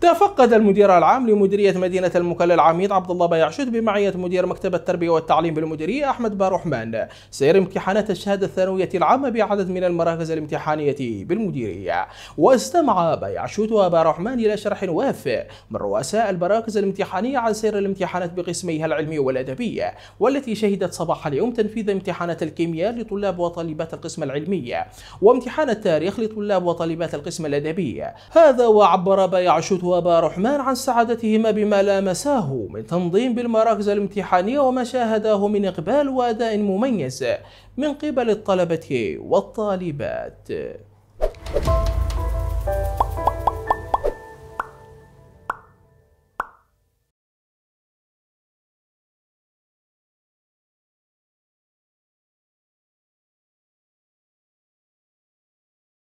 تفقد المدير العام لمديرية مدينة المكلا العميد عبد الله بيعشد بمعية مدير مكتب التربية والتعليم بالمديرية أحمد باروحمان سير امتحانات الشهادة الثانوية العامة بعدد من المراكز الامتحانية بالمديرية واستمع بيعشد وباروحمان إلى شرح وافي من رؤساء المراكز الامتحانية عن سير الامتحانات بقسميها العلمي والأدبي والتي شهدت صباح اليوم تنفيذ امتحانات الكيمياء لطلاب وطالبات القسم العلمي وامتحان التاريخ لطلاب وطالبات القسم الأدبي هذا وعبر بيعشد أبا رحمن عن سعادتهما بما لامساه من تنظيم بالمراكز الامتحانية وما شاهداه من إقبال وأداء مميز من قبل الطلبة والطالبات.